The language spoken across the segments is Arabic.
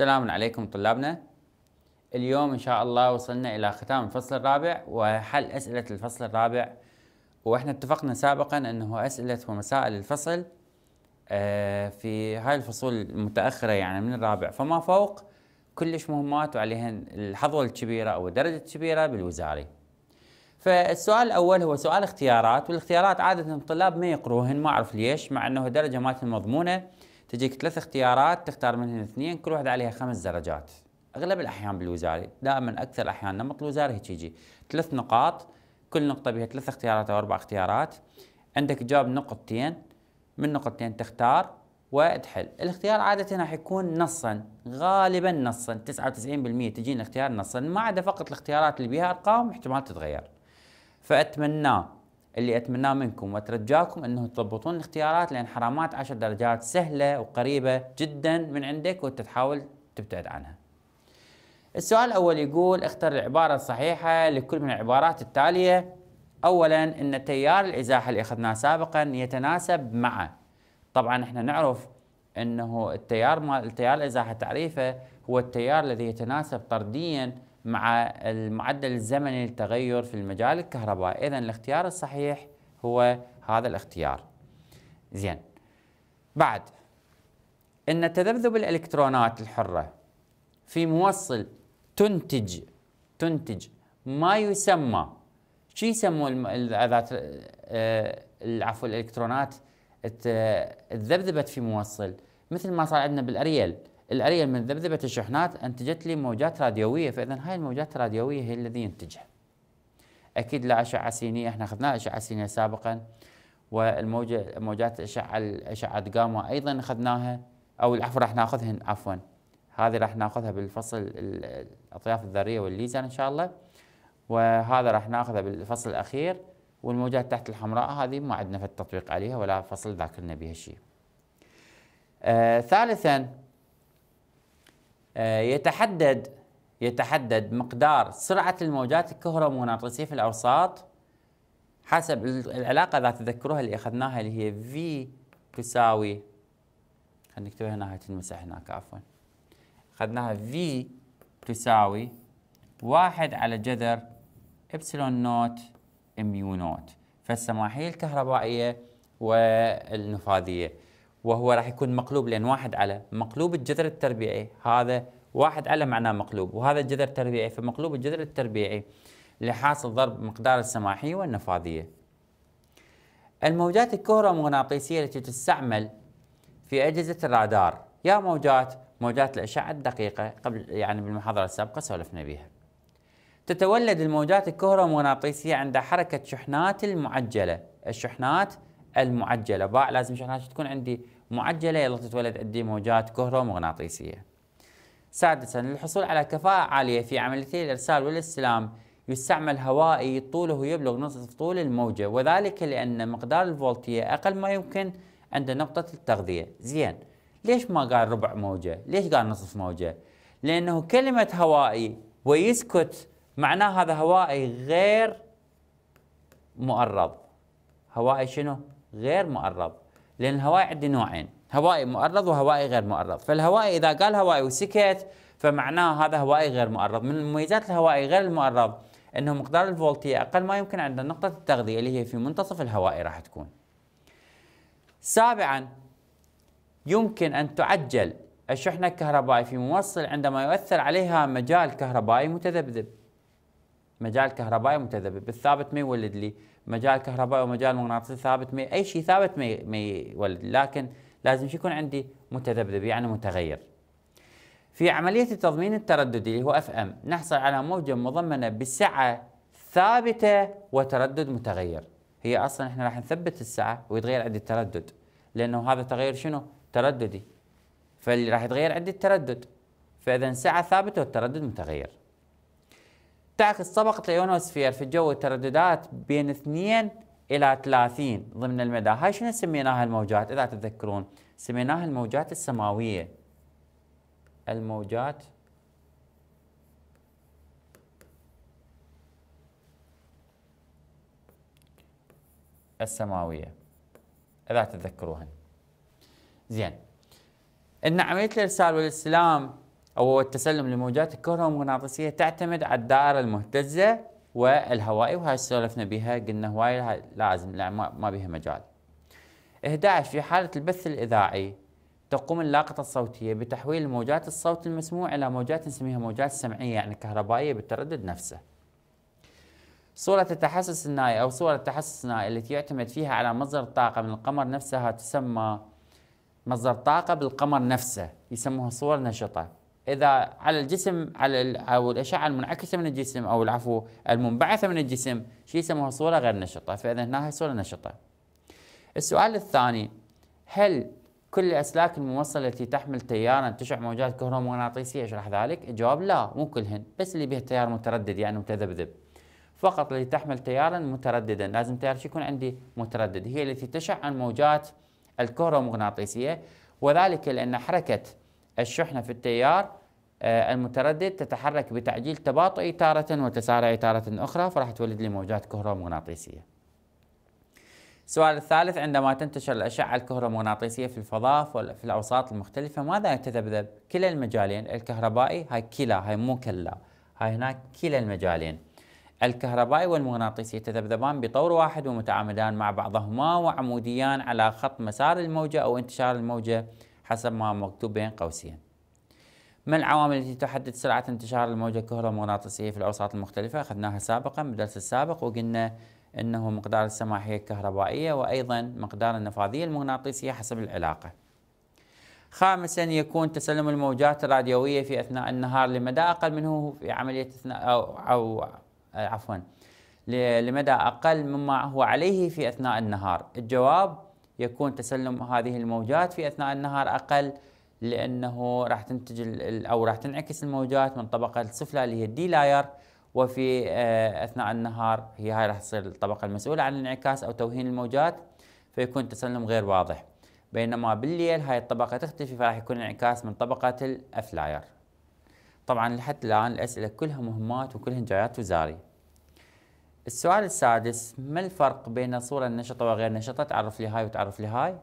السلام عليكم طلابنا اليوم إن شاء الله وصلنا إلى ختام الفصل الرابع وحل أسئلة الفصل الرابع وإحنا اتفقنا سابقا أنه أسئلة ومسائل الفصل آه، في هاي الفصول المتأخرة يعني من الرابع فما فوق كلش مهمات وعليهن الحظوة الكبيرة أو الدرجة الكبيرة بالوزاري فالسؤال الأول هو سؤال اختيارات والاختيارات عادة الطلاب ما يقروهن ما أعرف ليش مع أنه درجة مالتهم مضمونة تجيك ثلاث اختيارات تختار منهم اثنين كل واحدة عليها خمس درجات اغلب الاحيان بالوزاري دائما اكثر الاحيان نمط الوزاري هيك يجي ثلاث نقاط كل نقطه بها ثلاث اختيارات او اربع اختيارات عندك جواب نقطتين من نقطتين تختار وتحل الاختيار عادة راح يكون نصا غالبا نصا 99% تجينا اختيار نصا ما عدا فقط الاختيارات اللي بها ارقام احتمال تتغير فاتمناه اللي اتمناه منكم واترجاكم انه تضبطون الاختيارات لان حرامات عشر درجات سهله وقريبه جدا من عندك وانت تحاول تبتعد عنها. السؤال الاول يقول اختر العباره الصحيحه لكل من العبارات التاليه اولا ان تيار الازاحه اللي اخذناه سابقا يتناسب مع طبعا احنا نعرف انه التيار مال التيار الازاحه تعريفه هو التيار الذي يتناسب طرديا مع المعدل الزمني للتغير في المجال الكهربائي إذا الاختيار الصحيح هو هذا الاختيار زين بعد أن تذبذب الإلكترونات الحرة في موصل تنتج تنتج ما يسمى شو يسموا ذات آه، العفو الالكترونات تذبذبت في موصل مثل ما صار عندنا بالاريل الأرية من ذبذبة الشحنات أنتجت لي موجات راديوية فإذا هاي الموجات الراديوية هي الذي ينتجها أكيد لا أشعة سينية احنا أخذنا أشعة سينية سابقا والموجة موجات أشعة أشعة جاما أيضا أخذناها أو العفو راح ناخذهن عفوا هذه راح ناخذها بالفصل الأطياف الذرية والليزر إن شاء الله وهذا راح ناخذه بالفصل الأخير والموجات تحت الحمراء هذه ما عندنا في التطبيق عليها ولا فصل ذاكرنا بها شيء آه ثالثا آه، يتحدد يتحدد مقدار سرعة الموجات الكهرومغناطيسية في الأوساط حسب العلاقة ذات تذكروها اللي أخذناها اللي هي V تساوي خلينا نكتبها هنا تنمسح هناك عفوا أخذناها V تساوي واحد على جذر إبسلون نوت ميو نوت فالسماحية الكهربائية والنفاذية وهو راح يكون مقلوب لان واحد على مقلوب الجذر التربيعي هذا واحد على معناه مقلوب وهذا الجذر تربيعي فمقلوب الجذر التربيعي لحاصل ضرب مقدار السماحية والنفاذية الموجات الكهرومغناطيسية التي تستعمل في أجهزة الرادار يا موجات موجات الأشعة الدقيقة قبل يعني بالمحاضرة السابقة سولفنا بها تتولد الموجات الكهرومغناطيسية عند حركة شحنات المعجلة الشحنات المعجلة باع لازم شحنات تكون عندي معجلة يلا تتولد عندي موجات كهرومغناطيسية سادسا للحصول على كفاءة عالية في عمليتي الإرسال والاستلام يستعمل هوائي طوله يبلغ نصف طول الموجة وذلك لأن مقدار الفولتية أقل ما يمكن عند نقطة التغذية زين ليش ما قال ربع موجة ليش قال نصف موجة لأنه كلمة هوائي ويسكت معناه هذا هوائي غير مؤرض هوائي شنو غير مؤرض لأن الهوائي عندي نوعين هوائي مؤرض وهوائي غير مؤرض فالهوائي إذا قال هوائي وسكت فمعناه هذا هوائي غير مؤرض من مميزات الهوائي غير المؤرض أنه مقدار الفولتية أقل ما يمكن عند نقطة التغذية اللي هي في منتصف الهوائي راح تكون سابعا يمكن أن تعجل الشحنة الكهربائية في موصل عندما يؤثر عليها مجال كهربائي متذبذب مجال كهربائي متذبذب الثابت ما يولد لي مجال كهربائي ومجال مغناطيسي ثابت ما اي شيء ثابت ما ما يولد لكن لازم يكون عندي متذبذب يعني متغير في عملية التضمين الترددي اللي هو اف ام نحصل على موجة مضمنة بسعة ثابتة وتردد متغير هي اصلا احنا راح نثبت السعة ويتغير عندي التردد لانه هذا تغير شنو؟ ترددي فاللي راح يتغير عندي التردد فاذا سعة ثابتة والتردد متغير تعكس طبقة الإيونوسفير في الجو ترددات بين 2 إلى 30 ضمن المدى هاي شنو سميناها الموجات إذا تتذكرون سميناها الموجات السماوية الموجات السماوية إذا تتذكروها زين ان عمليه الارسال والاستلام أو هو التسلم لموجات الكهرومغناطيسية المغناطيسية تعتمد على الدائرة المهتزة والهوائي وهاي سولفنا بها قلنا هواي لازم لا ما بها مجال 11 في حالة البث الإذاعي تقوم اللاقطة الصوتية بتحويل الموجات الصوت المسموع إلى موجات نسميها موجات سمعية يعني كهربائية بالتردد نفسه صورة التحسس النائي أو صورة التحسس النائي التي يعتمد فيها على مصدر الطاقة من القمر نفسها تسمى مصدر طاقة بالقمر نفسه يسموها صور نشطة اذا على الجسم على او الاشعه المنعكسه من الجسم او العفو المنبعثه من الجسم شيء يسموها صوره غير نشطه فاذا هنا هي صوره نشطه. السؤال الثاني هل كل الاسلاك الموصله التي تحمل تيارا تشع موجات كهرومغناطيسيه يشرح ذلك؟ الجواب لا مو كلهن بس اللي بها تيار متردد يعني متذبذب. فقط اللي تحمل تيارا مترددا لازم تيار يكون عندي متردد هي التي تشع عن موجات الكهرومغناطيسيه وذلك لان حركه الشحنة في التيار آه، المتردد تتحرك بتعجيل تباطئي تارة وتسارعي تارة أخرى فراح تولد لي موجات كهرومغناطيسية السؤال الثالث عندما تنتشر الأشعة الكهرومغناطيسية في الفضاء في الأوساط المختلفة ماذا يتذبذب؟ كلا المجالين الكهربائي هاي كلا هاي مو كلا هاي هناك كلا المجالين الكهربائي والمغناطيسي يتذبذبان بطور واحد ومتعامدان مع بعضهما وعموديان على خط مسار الموجة أو انتشار الموجة حسب ما مكتوب بين قوسين ما العوامل التي تحدد سرعة انتشار الموجة الكهرومغناطيسية في الأوساط المختلفة؟ أخذناها سابقا بالدرس السابق وقلنا أنه مقدار السماحية الكهربائية وأيضا مقدار النفاذية المغناطيسية حسب العلاقة خامسا يكون تسلم الموجات الراديوية في أثناء النهار لمدى أقل منه في عملية أثناء أو, أو عفوا لمدى أقل مما هو عليه في أثناء النهار الجواب يكون تسلم هذه الموجات في اثناء النهار اقل لانه راح تنتج او راح تنعكس الموجات من الطبقه السفلى اللي هي الدي لاير وفي آه، اثناء النهار هي هاي راح تصير الطبقه المسؤوله عن الانعكاس او توهين الموجات فيكون التسلم غير واضح بينما بالليل هاي الطبقه تختفي فراح يكون انعكاس من طبقه لاير طبعا لحد الان الاسئله كلها مهمات وكلها جايات وزاري السؤال السادس ما الفرق بين الصورة النشطة وغير النشطة تعرف لي هاي وتعرف لي هاي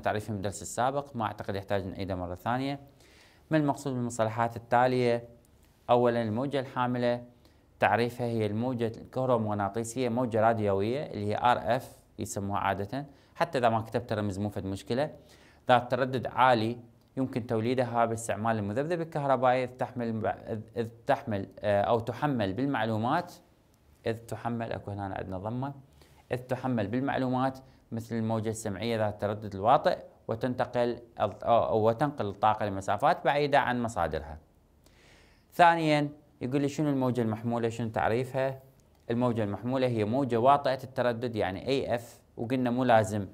تعريف من الدرس السابق ما أعتقد يحتاج نعيده مرة ثانية ما المقصود بالمصطلحات التالية أولا الموجة الحاملة تعريفها هي الموجة الكهرومغناطيسية موجة راديوية اللي هي RF يسموها عادة حتى إذا ما كتبت رمز مو فد مشكلة ذات تردد عالي يمكن توليدها باستعمال المذبذب الكهربائي إذ تحمل إذ تحمل آه، أو تحمل بالمعلومات إذ تحمل أكو هنا عندنا ضمة إذ تحمل بالمعلومات مثل الموجة السمعية ذات التردد الواطئ وتنتقل أو وتنقل الطاقة لمسافات بعيدة عن مصادرها. ثانيا يقول لي شنو الموجة المحمولة شنو تعريفها؟ الموجة المحمولة هي موجة واطئة التردد يعني اي اف وقلنا مو لازم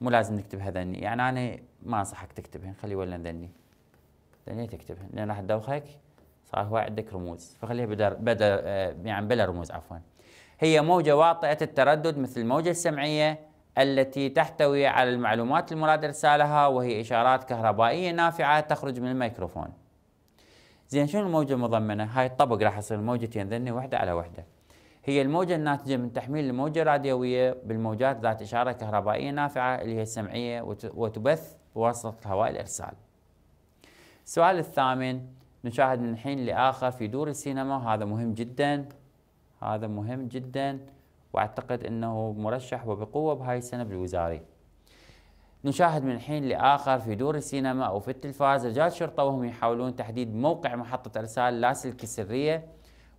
مو لازم نكتبها ذني يعني انا ما انصحك تكتبها خلي ولا ذني ذني تكتبها لان راح تدوخك صار هو عندك رموز فخليها بدل بدل آه، يعني بلا رموز عفوا هي موجة واطئة التردد مثل الموجة السمعية التي تحتوي على المعلومات المراد إرسالها وهي إشارات كهربائية نافعة تخرج من الميكروفون زين شنو الموجة المضمنة؟ هاي الطبق راح يصير موجتين ذني واحدة على واحدة هي الموجة الناتجة من تحميل الموجة الراديوية بالموجات ذات إشارة كهربائية نافعة اللي هي السمعية وتبث بواسطة هواء الإرسال السؤال الثامن نشاهد من حين لآخر في دور السينما وهذا مهم جدا هذا مهم جدا واعتقد انه مرشح وبقوه بهاي السنه بالوزاري. نشاهد من حين لاخر في دور السينما او في التلفاز رجال شرطه وهم يحاولون تحديد موقع محطه ارسال لاسلكي سريه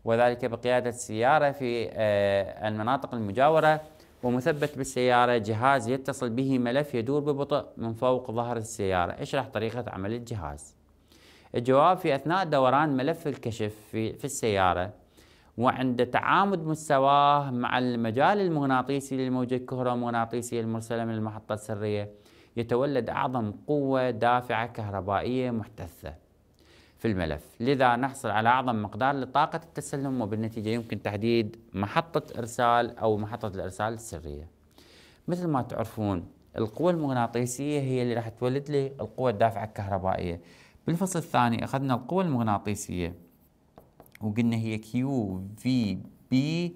وذلك بقياده سياره في آه، المناطق المجاوره ومثبت بالسياره جهاز يتصل به ملف يدور ببطء من فوق ظهر السياره، اشرح طريقه عمل الجهاز. الجواب في أثناء دوران ملف الكشف في, في السيارة وعند تعامد مستواه مع المجال المغناطيسي للموجة الكهرومغناطيسية المرسلة من المحطة السرية يتولد أعظم قوة دافعة كهربائية محتثة في الملف لذا نحصل على أعظم مقدار لطاقة التسلم وبالنتيجة يمكن تحديد محطة إرسال أو محطة الإرسال السرية مثل ما تعرفون القوة المغناطيسية هي اللي راح تولد لي القوة الدافعة الكهربائية بالفصل الثاني أخذنا القوى المغناطيسية وقلنا هي كيو في بي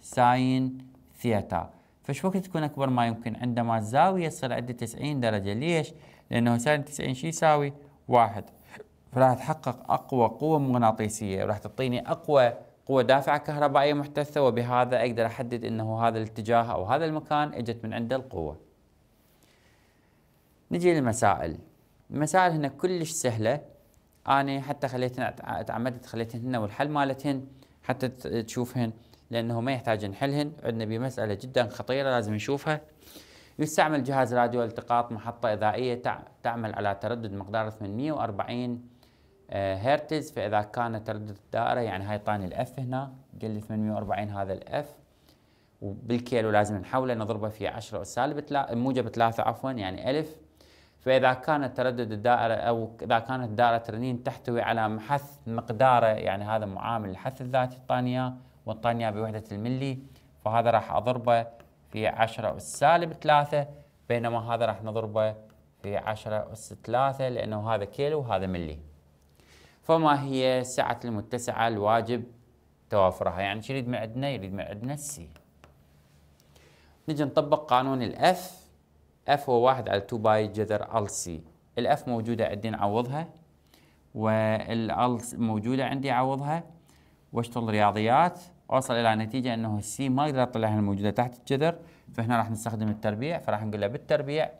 ساين ثيتا فش وقت تكون أكبر ما يمكن عندما الزاوية تصير عدة 90 درجة ليش؟ لأنه ساين 90 شو يساوي؟ واحد فراح تحقق أقوى قوة مغناطيسية وراح تعطيني أقوى قوة دافعة كهربائية محتثة وبهذا أقدر أحدد أنه هذا الاتجاه أو هذا المكان إجت من عنده القوة نجي للمسائل المسائل هنا كلش سهلة أنا حتى خليتهن تعمدت خليتهن والحل مالتهن حتى تشوفهن لأنه ما يحتاج نحلهن عندنا بمسألة جدا خطيرة لازم نشوفها يستعمل جهاز راديو التقاط محطة إذاعية تعمل على تردد مقدار 840 آه، هرتز فإذا كان تردد الدائرة يعني هاي طاني الأف هنا قل 840 هذا الأف وبالكيلو لازم نحوله نضربه في 10 سالب موجب 3 عفوا يعني ألف فإذا كان تردد الدائرة أو إذا كانت دائرة رنين تحتوي على محث مقداره يعني هذا معامل الحث الذاتي الطانية والطانية بوحدة الملي فهذا راح أضربه في 10 أس سالب 3 بينما هذا راح نضربه في 10 أس 3 لأنه هذا كيلو وهذا ملي فما هي سعة المتسعة الواجب توافرها يعني شو يريد من عندنا يريد من عندنا السي نجي نطبق قانون الاف اف هو واحد على 2 باي جذر ال سي الاف موجوده عندي نعوضها والال موجوده عندي اعوضها واشتغل رياضيات اوصل الى نتيجه انه السي ما اقدر اطلعها الموجوده تحت الجذر فهنا راح نستخدم التربيع فراح نقول له بالتربيع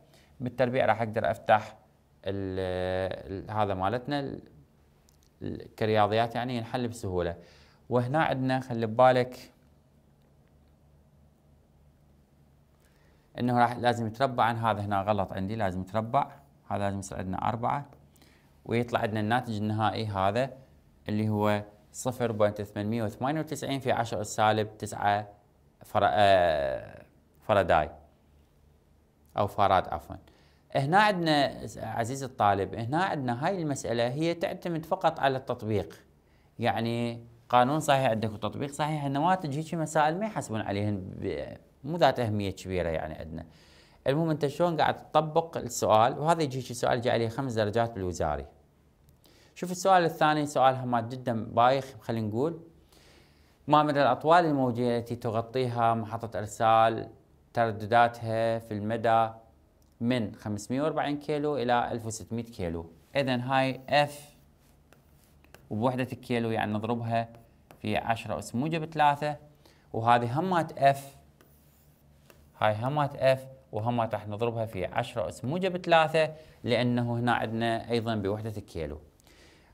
بالتربيع راح اقدر افتح الـ الـ هذا مالتنا كرياضيات يعني ينحل بسهوله وهنا عندنا خلي ببالك انه راح لازم يتربع عن هذا هنا غلط عندي لازم يتربع هذا لازم يصير عندنا أربعة ويطلع عندنا الناتج النهائي هذا اللي هو 0.898 في 10 سالب 9 فراداي آه، او فاراد عفوا هنا عندنا عزيزي الطالب هنا عندنا هاي المسألة هي تعتمد فقط على التطبيق يعني قانون صحيح عندك وتطبيق صحيح النواتج هيك مسائل ما يحسبون عليهن مو ذات اهميه كبيره يعني عندنا المهم انت شلون قاعد تطبق السؤال وهذا يجيك سؤال جاء عليه خمس درجات بالوزاري شوف السؤال الثاني سؤال همات جدا بايخ خلينا نقول ما مدى الاطوال الموجيه التي تغطيها محطه ارسال تردداتها في المدى من 540 كيلو الى 1600 كيلو اذا هاي اف وبوحدة الكيلو يعني نضربها في 10 اس موجب 3 وهذه همات اف هاي همات اف وهمات راح نضربها في 10 اس موجب 3 لانه هنا عندنا ايضا بوحده الكيلو.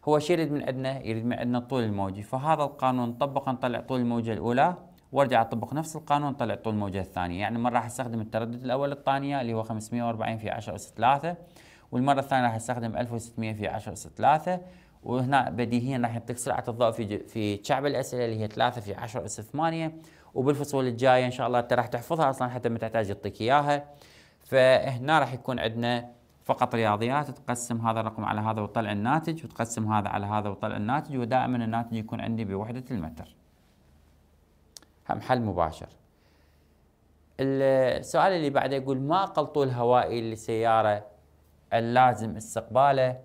هو شو يريد من عندنا؟ يريد من عندنا طول الموجي فهذا القانون نطبقه نطلع طول الموجة الأولى وارجع اطبق نفس القانون طلع طول الموجة الثانية، يعني مرة راح استخدم التردد الأول الثانية اللي هو 540 في 10 أس 3 والمرة الثانية راح استخدم 1600 في 10 أس 3 وهنا بديهيا راح يعطيك سرعة الضوء في في شعب الأسئلة اللي هي 3 في 10 أس 8 وبالفصول الجايه ان شاء الله انت راح تحفظها اصلا حتى ما تحتاج يعطيك اياها فهنا راح يكون عندنا فقط رياضيات تقسم هذا الرقم على هذا وطلع الناتج وتقسم هذا على هذا وطلع الناتج ودائما الناتج يكون عندي بوحده المتر هم حل مباشر السؤال اللي بعده يقول ما اقل طول هوائي للسياره اللازم استقباله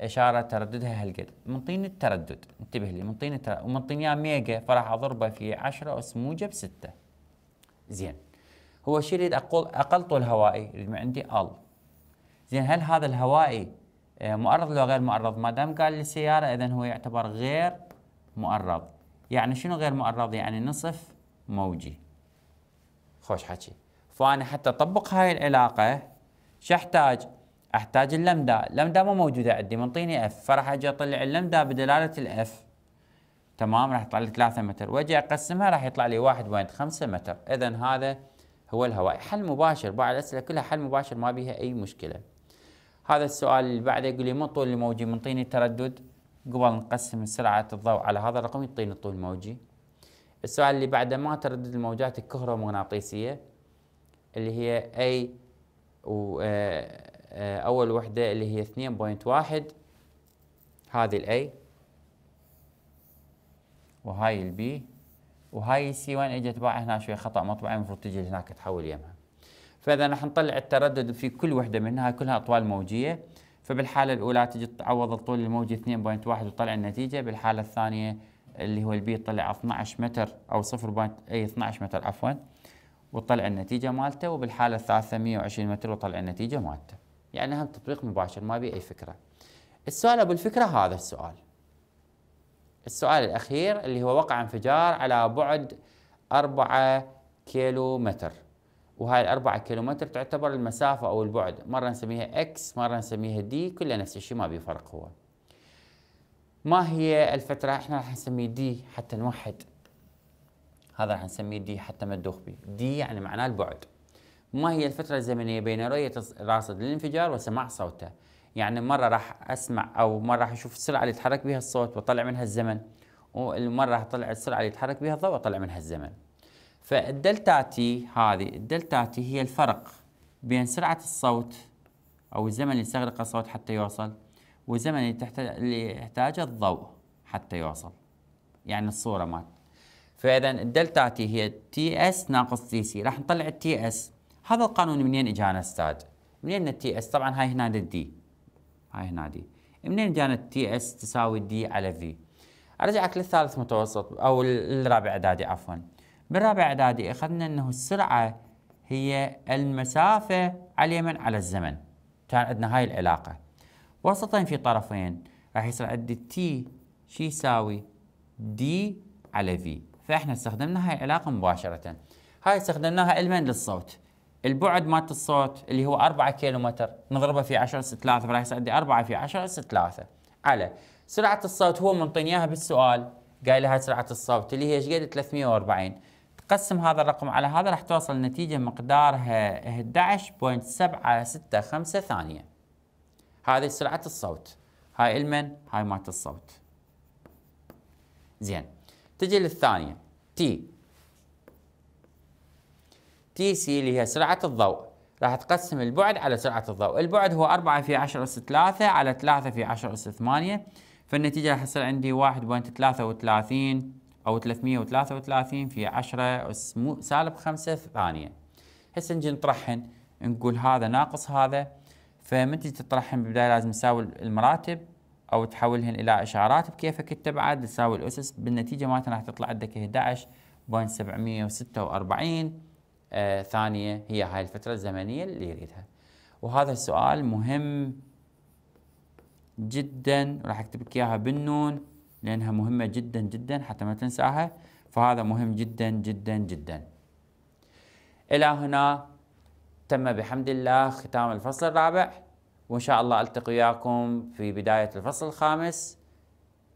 اشاره ترددها هالقد من طين التردد انتبه لي من طين التردد ومن ميجا فراح اضربه في 10 موجب 6 زين هو شو يريد اقول اقل طول هوائي يريد عندي ال زين هل هذا الهوائي آه، معرض لو غير معرض ما دام قال لي سياره اذا هو يعتبر غير معرض يعني شنو غير معرض يعني نصف موجي خوش حكي فانا حتى اطبق هاي العلاقه شو احتاج احتاج اللمدة اللمدة مو موجودة عندي منطيني اف فراح اجي اطلع اللمدة بدلالة الاف تمام راح يطلع لي 3 متر واجي اقسمها راح يطلع لي 1.5 متر اذا هذا هو الهواء حل مباشر بعض الاسئله كلها حل مباشر ما بيها اي مشكله هذا السؤال اللي بعده يقول لي ما الطول الموجي منطيني تردد قبل نقسم سرعه الضوء على هذا الرقم يعطيني الطول الموجي السؤال اللي بعده ما تردد الموجات الكهرومغناطيسيه اللي هي اي و آه، آه، أول وحدة اللي هي 2.1 هذه الأي وهاي البي وهاي السي 1 اجت باعها هنا شوية خطأ مطبعي المفروض تجي هناك تحول يمها فإذا راح نطلع التردد في كل وحدة منها كلها أطوال موجية فبالحالة الأولى تجي تعوض الطول الموجي 2.1 وتطلع النتيجة بالحالة الثانية اللي هو البي طلع 12 متر أو 0 أي 12 متر عفوا وطلع النتيجة مالته وبالحالة الثالثة 120 متر وطلع النتيجة مالته يعني هم تطبيق مباشر ما بي أي فكرة السؤال أبو الفكرة هذا السؤال السؤال الأخير اللي هو وقع انفجار على بعد 4 كيلو متر وهاي الأربعة كيلو متر تعتبر المسافة أو البعد مرة نسميها إكس مرة نسميها دي كلها نفس الشيء ما بي فرق هو ما هي الفترة احنا راح نسميه دي حتى نوحد هذا راح نسميه دي حتى ما تدوخ بي دي يعني معناه البعد ما هي الفترة الزمنية بين رؤية الراصد للانفجار وسماع صوته يعني مرة راح أسمع أو مرة راح أشوف السرعة اللي يتحرك بها الصوت وأطلع منها الزمن والمرة راح أطلع السرعة اللي يتحرك بها الضوء وأطلع منها الزمن فالدلتا تي هذه الدلتا تي هي الفرق بين سرعة الصوت أو الزمن اللي يستغرقه الصوت حتى يوصل والزمن اللي, تحتاج اللي يحتاجه الضوء حتى يوصل يعني الصورة مالت فإذا الدلتا تي هي تي اس ناقص تي سي راح نطلع التي اس هذا القانون منين اجانا استاذ؟ منين التي اس طبعا هاي هنا الدي هاي هنا دي منين جانا التي اس تساوي دي على في؟ ارجعك للثالث متوسط او الرابع اعدادي عفوا بالرابع اعدادي اخذنا انه السرعه هي المسافه على اليمن على الزمن كان عندنا هاي العلاقه وسطين في طرفين راح يصير عندي تي شو يساوي دي على في فاحنا استخدمنا هاي العلاقه مباشره هاي استخدمناها علما للصوت البعد مالت الصوت اللي هو 4 كيلومتر نضربه في 10 اس 3 فراح يصير عندي 4 في 10 اس 3 على سرعه الصوت هو منطيني اياها بالسؤال قايل لها سرعه الصوت اللي هي ايش قد 340 تقسم هذا الرقم على هذا راح توصل نتيجه مقدارها 11.765 ثانيه هذه سرعه الصوت هاي المن هاي مالت الصوت زين تجي للثانيه تي تي سي اللي هي سرعة الضوء راح تقسم البعد على سرعة الضوء البعد هو 4 في 10 أس 3 على 3 في 10 أس 8 فالنتيجة راح تصير عندي 1.33 أو 333 في 10 أس سالب 5 ثانية هسه نجي نطرحن نقول هذا ناقص هذا فمن تجي تطرحن بالبداية لازم تساوي المراتب أو تحولهن إلى إشارات بكيفك أنت بعد تساوي الأسس بالنتيجة مالتنا راح تطلع عندك 11.746 آه، ثانيه هي هاي الفتره الزمنيه اللي يريدها وهذا السؤال مهم جدا راح اكتب لك اياها بالنون لانها مهمه جدا جدا حتى ما تنساها فهذا مهم جدا جدا جدا الى هنا تم بحمد الله ختام الفصل الرابع وان شاء الله التقي وياكم في بدايه الفصل الخامس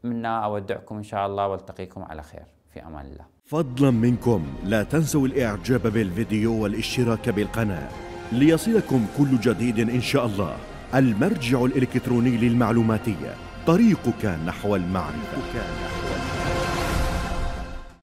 منا اودعكم ان شاء الله والتقيكم على خير في امان الله فضلا منكم لا تنسوا الاعجاب بالفيديو والاشتراك بالقناة ليصلكم كل جديد ان شاء الله المرجع الالكتروني للمعلوماتية طريقك نحو المعرفة